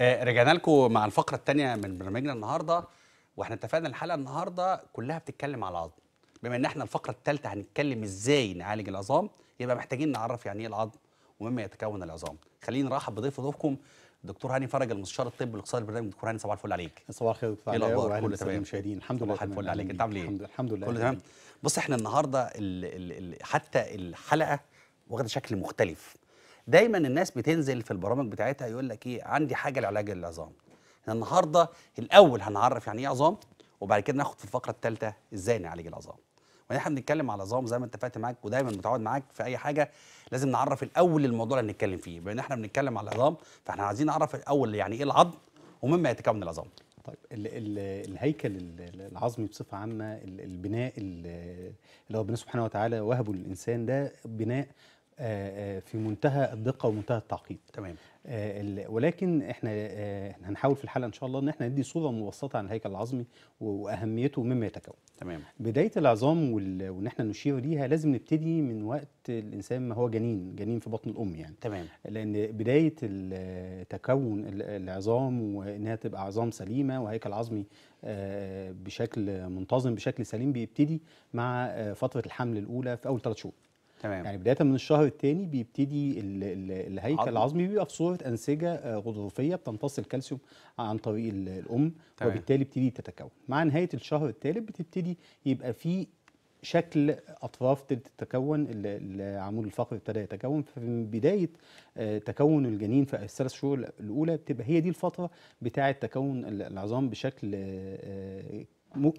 آه، رجعنا لكم مع الفقره الثانيه من برنامجنا النهارده واحنا اتفقنا الحلقه النهارده كلها بتتكلم على العظم بما ان احنا الفقره الثالثه هنتكلم ازاي نعالج العظام يبقى محتاجين نعرف يعني ايه العظم ومما يتكون العظام خلينا نرحب بضيف ضيوفكم دكتور هاني فرج المستشار الطبي الاقتصادي البرنامج دكتور هاني صباح الفل عليك صباح الخير دكتور ايه علي الاخبار كله تمام الحمد لله صباح الفل عليك انت عامل ايه الحمد لله كله تمام بص احنا النهارده الـ الـ الـ حتى الحلقه واخده شكل مختلف دايما الناس بتنزل في البرامج بتاعتها يقول لك ايه عندي حاجه لعلاج العظام النهارده الاول هنعرف يعني ايه عظام وبعد كده ناخد في الفقره الثالثه ازاي نعالج العظام ونحن بنتكلم على عظام زي ما اتفقت معاك ودايما متعود معاك في اي حاجه لازم نعرف الاول الموضوع اللي هنتكلم فيه بما ان احنا بنتكلم على العظام فاحنا عايزين نعرف الاول يعني ايه العظم ومما يتكون العظام طيب الـ الـ الهيكل العظمي بصفه عامه البناء اللي ربنا سبحانه وتعالى وهبه للانسان ده بناء آه، آه، في منتهى الدقه ومنتهى التعقيد تمام آه، ولكن احنا هنحاول في الحلقه ان شاء الله ان احنا ندي صوره مبسطه عن الهيكل العظمي واهميته مما يتكون تمام بدايه العظام وان احنا نشير ليها لازم نبتدي من وقت الانسان ما هو جنين جنين في بطن الام يعني تمام لان بدايه تكون العظام وانها تبقى عظام سليمه وهيكل عظمي بشكل منتظم بشكل سليم بيبتدي مع فتره الحمل الاولى في اول ثلاث شهور تمام يعني بدايه من الشهر الثاني بيبتدي الهيكل العظمي بيبقى في صوره انسجه آه، غضروفيه بتمتص الكالسيوم عن طريق الام تمام. وبالتالي بتبتدي تتكون مع نهايه الشهر الثالث بتبتدي يبقى في شكل اطراف تتكون العمود الفقري ابتدى يتكون فمن بدايه آه، تكون الجنين في الثلاث شهور الاولى بتبقى هي دي الفتره بتاعه تكون العظام بشكل آه،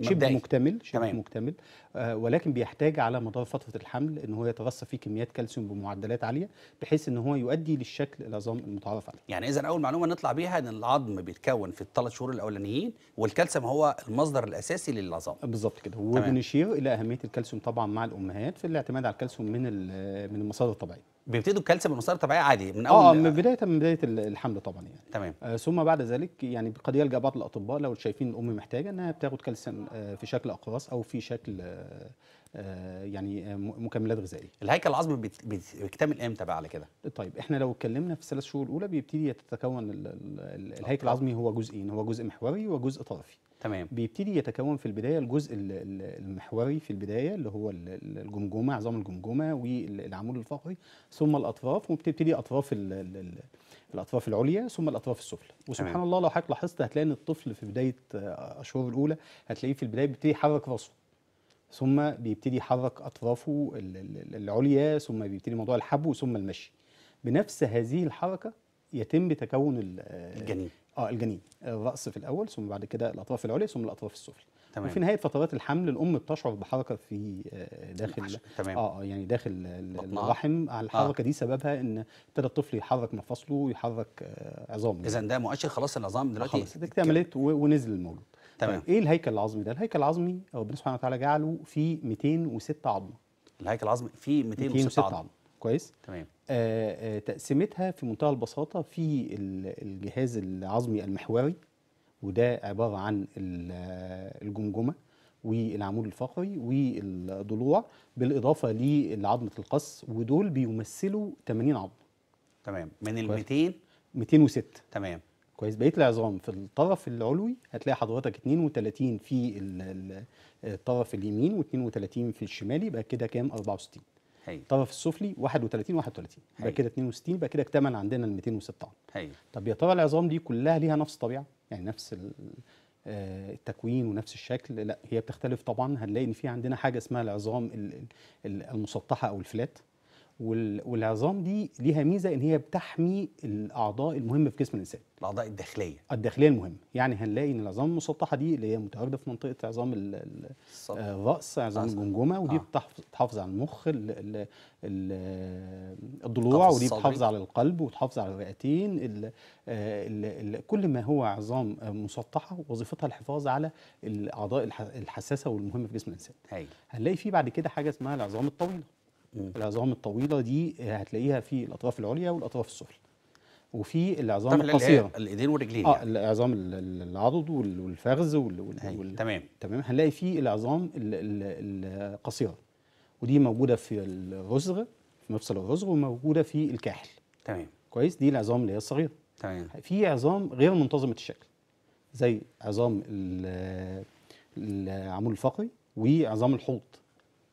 شبه مكتمل شبه مكتمل آه ولكن بيحتاج على مدار فتره الحمل ان هو يتغذى فيه كميات كالسيوم بمعدلات عاليه بحيث ان هو يؤدي للشكل العظام المتعارف عليه. يعني اذا اول معلومه نطلع بيها ان العظم بيتكون في الثلاث شهور الاولانيين والكالسيوم هو المصدر الاساسي للعظام. بالظبط كده وبنشير الى اهميه الكالسيوم طبعا مع الامهات في الاعتماد على الكالسيوم من من المصادر الطبيعيه. بيبتدوا الكالسيوم المسار الطبيعي عادي من اول اه من بدايه من بدايه الحمل طبعا يعني تمام آه ثم بعد ذلك يعني قد يلجا بعض الاطباء لو شايفين الام محتاجه انها بتاخد كالسيوم آه في شكل اقراص او في شكل آه, آه، يعني آه، مكملات غذائيه. الهيكل العظمي بيكتمل امتى بقى على كده؟ طيب احنا لو اتكلمنا في الثلاث شهور الاولى بيبتدي يتكون الهيكل العظمي هو جزئين هو جزء محوري وجزء طرفي. تمام بيبتدي يتكون في البدايه الجزء المحوري في البدايه اللي هو الجمجمه عظام الجمجمه والعمود الفقري ثم الاطراف وبتبتدي اطراف الـ الـ الاطراف العليا ثم الاطراف السفلى وسبحان تمام. الله لو حضرتك لاحظت هتلاقي ان الطفل في بدايه اشهره الاولى هتلاقيه في البدايه بيبتدي يحرك راسه ثم بيبتدي يحرك اطرافه العليا ثم بيبتدي موضوع الحبو ثم المشي بنفس هذه الحركه يتم تكون الجنين اه الجنين آه، الرأس في الأول ثم بعد كده الأطراف العليا ثم الأطراف السفلى تمام. وفي نهاية فترات الحمل الأم بتشعر بحركة في آه، داخل تمام. آه،, اه يعني داخل الرحم الحركة آه. دي سببها إن ابتدى الطفل يحرك مفاصله ويحرك عظامه إذا ده مؤشر خلاص العظام دلوقتي خلاص ده ونزل الموجود تمام طيب، ايه الهيكل العظمي ده؟ الهيكل العظمي ربنا سبحانه وتعالى جعله في 206 عظمه الهيكل العظمي فيه 206 عظمه كويس تمام آه،, آه تقسيمتها في منتهى البساطه في الجهاز العظمي المحوري وده عباره عن الجمجمه والعمود الفقري والضلوع بالاضافه لعظمه القص ودول بيمثلوا 80 عظمه تمام من ال 200 206 تمام كويس بقيه العظام في الطرف العلوي هتلاقي حضرتك 32 في الطرف اليمين و32 في الشمال يبقى كده كام 64 الطرف السفلي 31 31 يبقى كده 62 يبقى كده اكتمل عندنا ال 206 طب يا ترى العظام دي كلها ليها نفس الطبيعه يعني نفس آه، التكوين ونفس الشكل لا هي بتختلف طبعا هنلاقي ان في عندنا حاجه اسمها العظام المسطحه او الفلات والعظام دي ليها ميزه ان هي بتحمي الاعضاء المهمه في جسم الانسان الاعضاء الداخليه الداخليه المهمه يعني هنلاقي ان العظام المسطحه دي اللي هي متواجده في منطقه عظام الراس عظام الجمجمه ودي آه. بتحافظ على المخ الـ الـ الـ الضلوع ودي بتحافظ على القلب وتحافظ على الرئتين الـ الـ الـ كل ما هو عظام مسطحه وظيفتها الحفاظ على الاعضاء الحساسه والمهمه في جسم الانسان هي. هنلاقي في بعد كده حاجه اسمها العظام الطويله العظام الطويله دي هتلاقيها في الاطراف العليا والاطراف السفلى وفي العظام القصيره الايدين والرجلين اه يعني. العظام العضد والفخذ أيوة، وال... تمام تمام هنلاقي في العظام القصيره ودي موجوده في الرزغ في مفصل الرزغ وموجوده في الكاحل تمام كويس دي العظام اللي هي الصغيره تمام في عظام غير منتظمه الشكل زي عظام العمود الفقري وعظام الحوض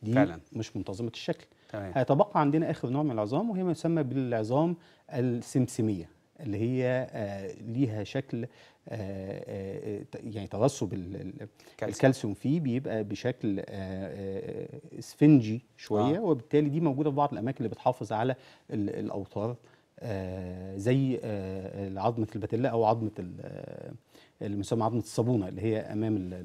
دي فعلا. مش منتظمه الشكل تمام. هيتبقى عندنا اخر نوع من العظام وهي ما يسمى بالعظام السمسميه اللي هي آه، ليها شكل آه، آه، يعني ترسب الكالسيوم فيه بيبقى بشكل اسفنجي شويه آه. وبالتالي دي موجوده في بعض الاماكن اللي بتحافظ على الاوتار زي عظمه الباتيلا او عظمه المسمى عظمه الصابونه اللي هي امام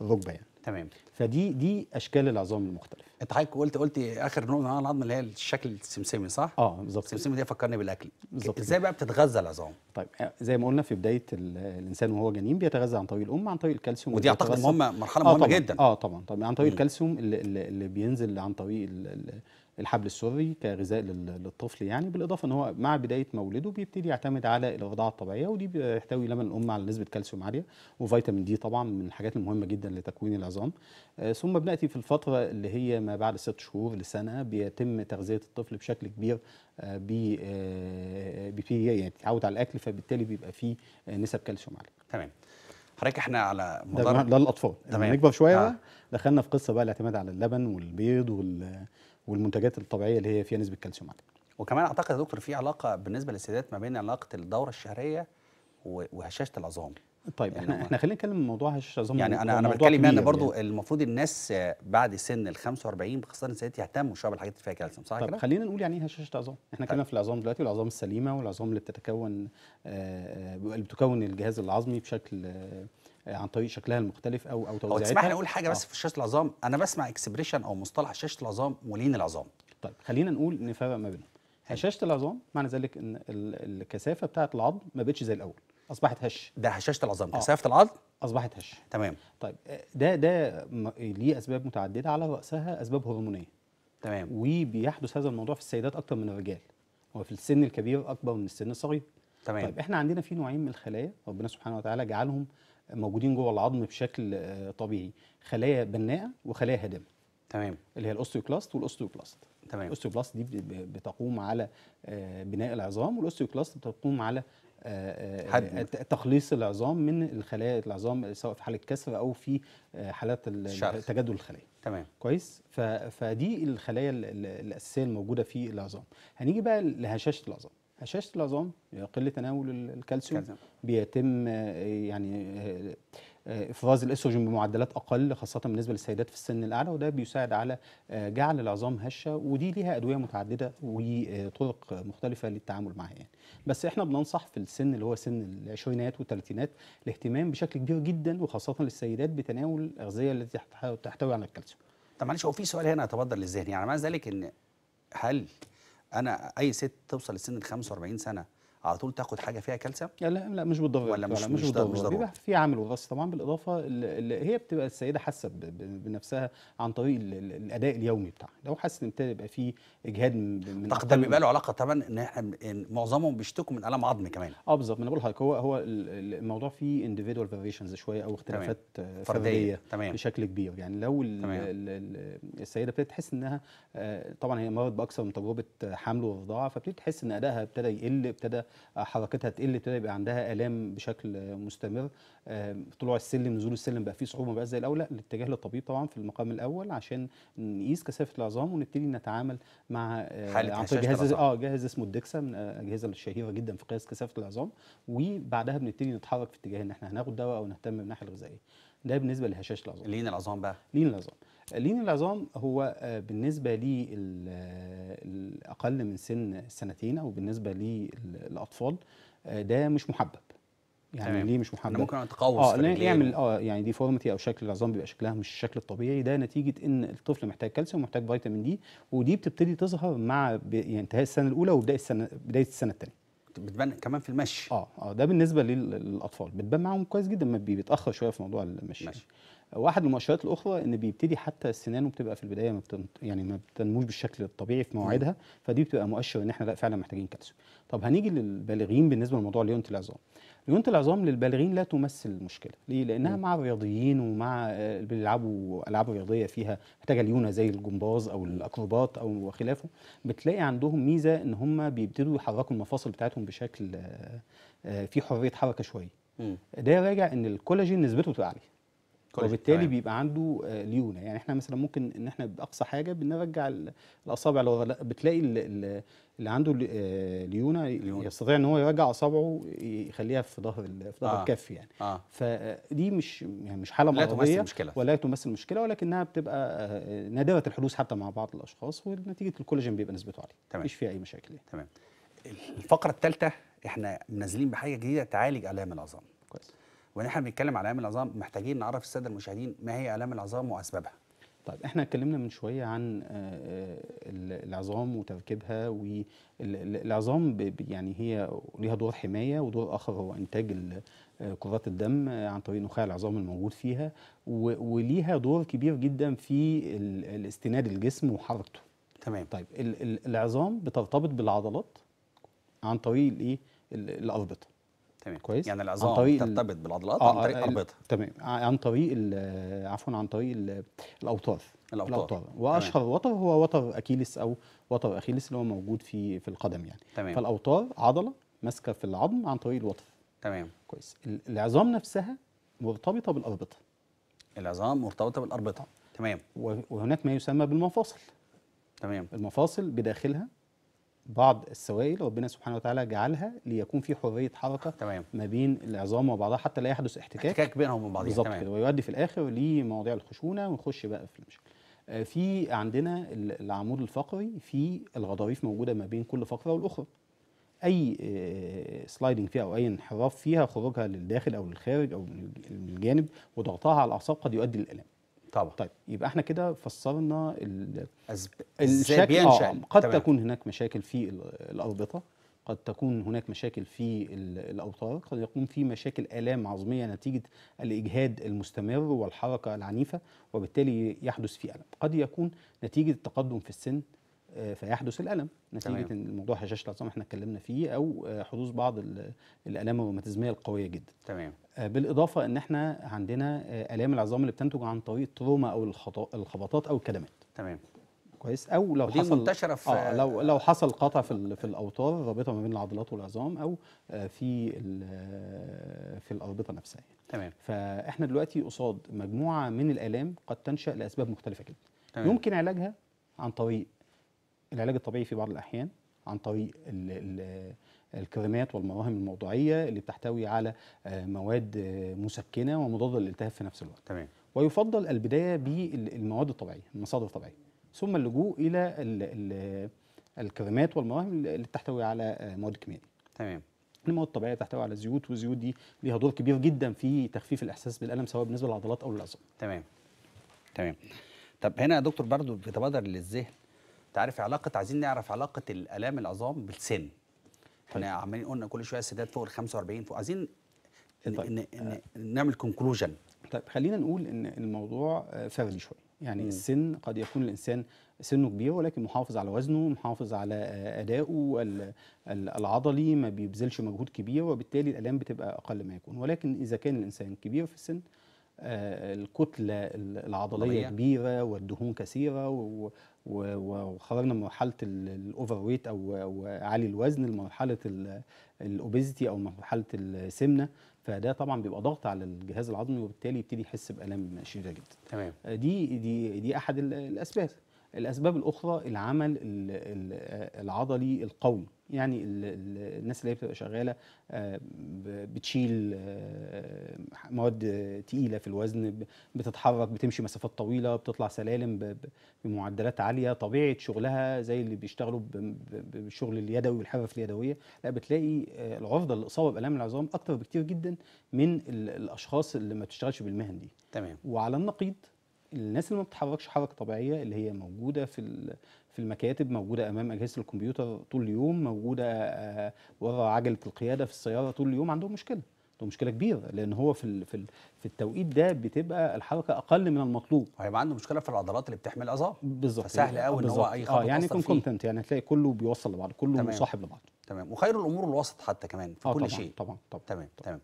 الركبه يعني تمام فدي دي اشكال العظام المختلفه انت حضرتك قلت قلت اخر نوع من انواع العظم اللي هي الشكل السمسمي صح؟ اه بالظبط السمسمي دي فكرني بالاكل بالظبط ازاي بقى بتتغذى العظام؟ طيب آه، زي ما قلنا في بدايه الانسان وهو جنين بيتغذى عن طريق الام عن طريق الكالسيوم ودي اعتقد آه، مهمه مرحله مهمه آه جدا اه طبعا طبعا عن طريق الكالسيوم اللي, اللي بينزل عن طريق الحبل السري كغذاء للطفل يعني بالاضافه ان هو مع بدايه مولده بيبتدي يعتمد على الرضاعه الطبيعيه ودي بيحتوي لبن الام على نسبه كالسيوم عاليه وفيتامين دي طبعا من الحاجات المهمه جدا لتكوين العظام آه، ثم بناتي في الفتره اللي هي ما بعد ست شهور لسنه بيتم تغذيه الطفل بشكل كبير آه، ب آه، يعني تعود على الاكل فبالتالي بيبقى فيه نسب كالسيوم عاليه تمام حضرتك احنا على مدار ده, للاطفال الاطفال تمام نكبر شويه آه. دخلنا في قصه بقى الاعتماد على اللبن والبيض وال والمنتجات الطبيعيه اللي هي فيها نسبه كالسيوم عاليه. وكمان اعتقد يا دكتور في علاقه بالنسبه للسيدات ما بين علاقه الدوره الشهريه وهشاشه العظام. طيب يعني احنا احنا خلينا نتكلم موضوع هشاشه العظام يعني انا انا بتكلم يعني برضو يعني. المفروض الناس بعد سن ال 45 خاصه السيدات يهتموا شويه بالحاجات اللي فيها كالسيوم صح طيب كده؟ خلينا نقول يعني ايه هشاشه العظام؟ احنا طيب. اتكلمنا في العظام دلوقتي والعظام السليمه والعظام اللي بتتكون آه، آه، اللي بتكون الجهاز العظمي بشكل عن طريق شكلها المختلف او او او تسمح لي اقول حاجه بس آه. في شاشه العظام انا بسمع اكسبريشن او مصطلح شاشه العظام ولين العظام طيب خلينا نقول نفرق ما بينهم هشاشه العظام معنى ذلك ان الكثافه بتاعه العظم ما بقتش زي الاول اصبحت هش ده هشاشه العظام آه. كثافه العظم اصبحت هش تمام طيب ده ده ليه اسباب متعدده على راسها اسباب هرمونيه تمام وبيحدث هذا الموضوع في السيدات اكتر من الرجال هو في السن الكبير اكبر من السن الصغير تمام طيب احنا عندنا في نوعين من الخلايا ربنا سبحانه وتعالى جعلهم موجودين جوه العظم بشكل آه، طبيعي خلايا بناءه وخلايا هادمه تمام اللي هي الاوستيوكلاست والاوستيوبلاست تمام الاوستيوبلاست دي بتقوم على آه، بناء العظام والاوستيوكلاست بتقوم على آه، تخليص العظام من الخلايا العظام سواء في حاله كسر او في حالات تجدد الخلايا تمام كويس فدي الخلايا الاساسيه الموجوده في العظام هنيجي بقى لهشاشه العظام هشاشه العظام يعني قله تناول الكالسيوم كالزم. بيتم آه، يعني آه، آه، افراز الاستروجين بمعدلات اقل خاصه بالنسبه للسيدات في السن الاعلى وده بيساعد على جعل العظام هشه ودي ليها ادويه متعدده وطرق مختلفه للتعامل معها يعني بس احنا بننصح في السن اللي هو سن العشرينات والثلاثينات الاهتمام بشكل كبير جدا وخاصه للسيدات بتناول الاغذيه التي تحتوي على الكالسيوم طب معلش هو في سؤال هنا يتبادر للذهن يعني معنى ذلك ان هل انا اي ست توصل لسن ال 45 سنه على طول تاخد حاجه فيها كالسيوم لا لا مش بالضروره ولا مش, مش, مش بالضروره بيبقى في عامل وراثي طبعا بالاضافه اللي هي بتبقى السيده حاسه بنفسها عن طريق الاداء اليومي بتاعها لو حاسه ان ابتدى يبقى في اجهاد من ده بيبقى له علاقه طبعا ان احنا معظمهم بيشتكوا من الام عظمي كمان اه بالظبط ما انا بقول لحضرتك هو هو الموضوع فيه انديفيدوال فاريشنز شويه او اختلافات تمام. آه، فرديه تمام. بشكل كبير يعني لو السيده ابتدت تحس انها آه، طبعا هي مرت باكثر من تجربه حمل ورضاعه فابتدت تحس ان ادائها ابتدى يقل ابتدى حركتها تقل تبدا يبقى عندها الام بشكل مستمر آه، طلوع السلم نزول السلم بقى فيه صعوبه بقى زي الاول لا الاتجاه للطبيب طبعا في المقام الاول عشان نقيس كثافه العظام ونبتدي نتعامل مع آه، عن طريق جهاز اه جهاز اسمه الدكسا من الاجهزه آه، الشهيره جدا في قياس كثافه العظام وبعدها بنبتدي نتحرك في اتجاه ان احنا هناخد دواء او نهتم بالناحيه الغذائيه ده بالنسبه لهشاشه العظام لين العظام بقى لين العظام لين العظام هو آه، بالنسبة لي آه، الأقل من سن سنتين أو بالنسبة للأطفال آه، ده مش محبب يعني ليه مش محبب انا ممكن اتقوص اه يعمل اه يعني دي فورمتي او شكل العظام بيبقى شكلها مش الشكل الطبيعي ده نتيجه ان الطفل محتاج كالسيوم ومحتاج فيتامين دي ودي بتبتدي تظهر مع يعني انتهاء السنه الاولى وبدايه السنه بدايه السنه الثانيه بتبان كمان في المشي اه اه ده بالنسبه للاطفال بتبان معاهم كويس جدا ما بيتاخر شويه في موضوع المشي ماشي. واحد من المؤشرات الاخرى ان بيبتدي حتى سنانه بتبقى في البدايه ما يعني ما بتنموش بالشكل الطبيعي في مواعيدها فدي بتبقى مؤشر ان احنا لا فعلا محتاجين كالسيوم طب هنيجي للبالغين بالنسبه لموضوع ليونه العظام ليونه العظام للبالغين لا تمثل مشكله ليه لانها مم. مع الرياضيين ومع اللي آه، بيلعبوا العاب رياضيه فيها محتاجه ليونه زي الجمباز او الاكروبات او وخلافه، بتلاقي عندهم ميزه ان هم بيبتدوا يحركوا المفاصل بتاعتهم بشكل آه، آه، في حريه حركه شويه ده راجع ان الكولاجين نسبته بتبقى عاليه كويس طيب، وبالتالي طيب. بيبقى عنده آه، ليونه يعني احنا مثلا ممكن ان احنا باقصى حاجه بنرجع الاصابع لو بتلاقي اللي عنده آه، ليونه يستطيع ان هو يرجع اصابعه يخليها في ظهر في ظهر آه. الكف يعني آه. فدي مش يعني مش حاله مرضيه لا تمثل مشكله ولا تمثل مشكله ولكنها بتبقى آه، نادره الحدوث حتى مع بعض الاشخاص ونتيجه الكولاجين بيبقى نسبته عاليه تمام مفيش فيها اي مشاكل يعني. تمام الفقره الثالثه احنا نازلين بحاجه جديده تعالج الام العظام كويس ونحن بنتكلم على الام العظام محتاجين نعرف الساده المشاهدين ما هي الام العظام واسبابها طيب احنا اتكلمنا من شويه عن آه، آه، العظام وتركيبها والعظام يعني هي ليها دور حمايه ودور اخر هو انتاج آه، كرات الدم عن طريق نخاع العظام الموجود فيها وليها دور كبير جدا في الاستناد الجسم وحركته تمام طيب العظام بترتبط بالعضلات عن طريق الايه الاربطه تمام كويس يعني العظام ترتبط بالعضلات آه، آه، آه، عن طريق اربطه تمام عن طريق عفوا عن طريق الاوتار الاوتار, واشهر وتر هو وتر اكيلس او وتر اخيلس اللي هو موجود في في القدم يعني تمام. فالاوتار عضله ماسكه في العظم عن طريق الوتر تمام كويس العظام نفسها مرتبطه بالاربطه العظام مرتبطه بالاربطه تمام وهناك ما يسمى بالمفاصل تمام المفاصل بداخلها بعض السوائل ربنا سبحانه وتعالى جعلها ليكون في حريه حركه تمام. ما بين العظام وبعضها حتى لا يحدث احتكاك احتكاك بينهم وبين بالظبط كده ويؤدي في الاخر لمواضيع الخشونه ونخش بقى في المشكله آه، في عندنا العمود الفقري في الغضاريف موجوده ما بين كل فقره والاخرى اي سلايدنج آه، فيها او اي انحراف فيها خروجها للداخل او للخارج او للجانب وضغطها على الاعصاب قد يؤدي للالام طبعا طيب يبقى احنا كده فسرنا أزب... ازاي آه قد طبعًا. تكون هناك مشاكل في الاربطه قد تكون هناك مشاكل في الاوتار قد يكون في مشاكل الام عظميه نتيجه الاجهاد المستمر والحركه العنيفه وبالتالي يحدث في الم قد يكون نتيجه التقدم في السن آه، فيحدث الالم نتيجه تمام. الموضوع هشاشه العظام احنا اتكلمنا فيه او آه، حدوث بعض الالام الروماتيزميه القويه جدا تمام آه، بالاضافه ان احنا عندنا الام العظام اللي بتنتج عن طريق التروما او الخبطات او الكدمات تمام كويس او لو دي حصل منتشره في آه لو لو حصل قطع في في الاوتار الرابطه ما بين العضلات والعظام او في في الاربطه نفسها يعني. تمام فاحنا دلوقتي قصاد مجموعه من الالام قد تنشا لاسباب مختلفه جدا تمام. يمكن علاجها عن طريق العلاج الطبيعي في بعض الأحيان عن طريق الـ الـ الكريمات والمراهم الموضعية اللي بتحتوي على آه، مواد آه، مسكنة ومضادة للالتهاب في نفس الوقت تمام ويفضل البداية بالمواد الطبيعية المصادر الطبيعية ثم اللجوء إلى الـ الـ الكريمات والمراهم اللي بتحتوي على آه، مواد كيميائية تمام المواد الطبيعيه بتحتوي على زيوت والزيوت دي ليها دور كبير جدا في تخفيف الاحساس بالالم سواء بالنسبه للعضلات او للعظام تمام تمام طب هنا يا دكتور برضو بتبادر للذهن تعرف عارف علاقه عايزين نعرف علاقه الالام العظام بالسن احنا طيب. عمالين قلنا كل شويه السيدات فوق ال 45 فوق عايزين إيه طيب. آه. نعمل كونكلوجن طيب خلينا نقول ان الموضوع فردي آه، شويه يعني م. السن قد يكون الانسان سنه كبير ولكن محافظ على وزنه محافظ على آه، ادائه العضلي ما بيبذلش مجهود كبير وبالتالي الالام بتبقى اقل ما يكون ولكن اذا كان الانسان كبير في السن آه، الكتله العضليه كبيره والدهون كثيره وخرجنا من مرحله الاوفر ويت او عالي الوزن لمرحله الاوبيزيتي او مرحله السمنه فده طبعا بيبقى ضغط على الجهاز العظمي وبالتالي يبتدي يحس بالام شديده جدا تمام آه، دي دي دي احد الاسباب الاسباب الاخرى العمل العضلي القوي يعني الناس اللي هي بتبقى شغاله آه، بتشيل آه، مواد تقيله في الوزن بتتحرك بتمشي مسافات طويله بتطلع سلالم بمعدلات عاليه طبيعه شغلها زي اللي بيشتغلوا بالشغل اليدوي والحرف اليدويه لا بتلاقي آه، العرضه للاصابه بالام العظام اكتر بكتير جدا من الاشخاص اللي ما بتشتغلش بالمهن دي تمام وعلى النقيض الناس اللي ما بتتحركش حركه طبيعيه اللي هي موجوده في في المكاتب موجوده امام اجهزه الكمبيوتر طول اليوم موجوده آه، ورا عجله القياده في السياره طول اليوم عندهم مشكله ده مشكله كبيره لان هو في في في التوقيت ده بتبقى الحركه اقل من المطلوب هيبقى عنده مشكله في العضلات اللي بتحمل عظام بالظبط فسهل قوي ان هو اي خبط اه يعني يكون كونتنت يعني هتلاقي كله بيوصل لبعض كله تمام. مصاحب لبعض تمام وخير الامور الوسط حتى كمان في آه كل طبعًا شيء طبعا طبعا تمام طبعًا. تمام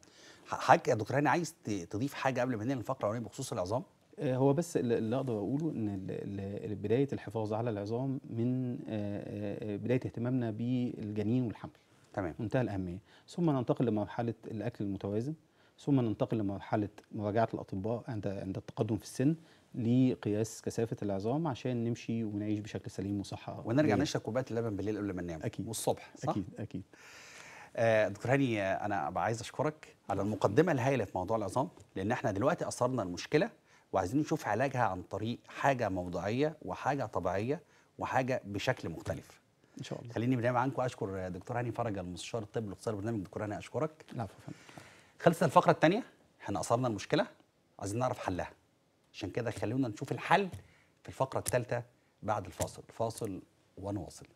حضرتك يا دكتور هاني عايز تضيف حاجه قبل ما ننهي الفقره الاولانيه بخصوص العظام آه، هو بس اللي اقدر اقوله ان بدايه الحفاظ على العظام من آه، آه، بدايه اهتمامنا بالجنين والحمل تمام منتهى الاهميه ثم ننتقل لمرحله الاكل المتوازن ثم ننتقل لمرحله مراجعه الاطباء عند عند التقدم في السن لقياس كثافه العظام عشان نمشي ونعيش بشكل سليم وصحه ونرجع نشرب كوبايه اللبن بالليل قبل ما ننام اكيد والصبح صح؟ اكيد اكيد آه دكتور هاني انا عايز اشكرك على المقدمه الهائله في موضوع العظام لان احنا دلوقتي اثرنا المشكله وعايزين نشوف علاجها عن طريق حاجه موضوعيه وحاجه طبيعيه وحاجه بشكل مختلف ان شاء الله خليني بدايه عنكم اشكر دكتور هاني فرج المستشار الطبي الاقتصادي برنامج دكتور هاني اشكرك لا فهم. خلصت الفقره الثانيه احنا قصرنا المشكله عايزين نعرف حلها عشان كده خلونا نشوف الحل في الفقره الثالثه بعد الفاصل فاصل ونواصل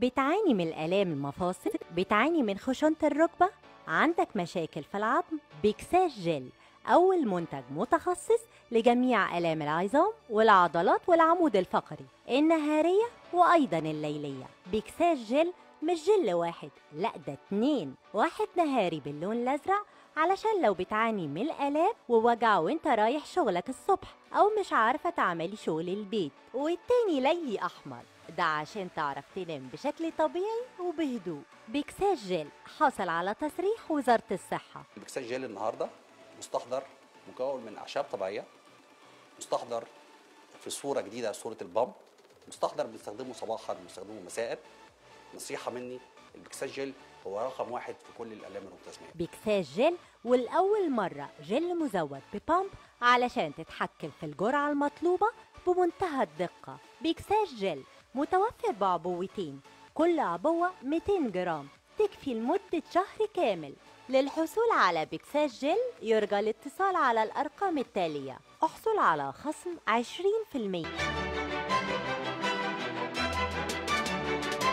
بتعاني من الآلام المفاصل بتعاني من خشونة الركبة عندك مشاكل في العظم بيكساس جل أول منتج متخصص لجميع آلام العظام والعضلات والعمود الفقري النهارية وأيضا الليلية بيكساس جل مش جل واحد لا ده اتنين واحد نهاري باللون الأزرق علشان لو بتعاني من الآلام ووجع وانت رايح شغلك الصبح أو مش عارفة تعملي شغل البيت والتاني لي أحمر ده عشان تعرف تنام بشكل طبيعي وبهدوء بيكساج جيل حصل على تصريح وزارة الصحة بيكساج جيل النهاردة مستحضر مكون من أعشاب طبيعية مستحضر في صورة جديدة صورة البامب مستحضر بنستخدمه صباحا بنستخدمه مساء نصيحة مني البكساج جيل هو رقم واحد في كل الآلام المتسمية بكساج جيل والأول مرة جل مزود ببامب علشان تتحكم في الجرعة المطلوبة بمنتهى الدقة بكساج جيل متوفر بعبوتين كل عبوة 200 جرام تكفي لمدة شهر كامل للحصول على بكساج جل يرجى الاتصال على الأرقام التالية احصل على خصم 20%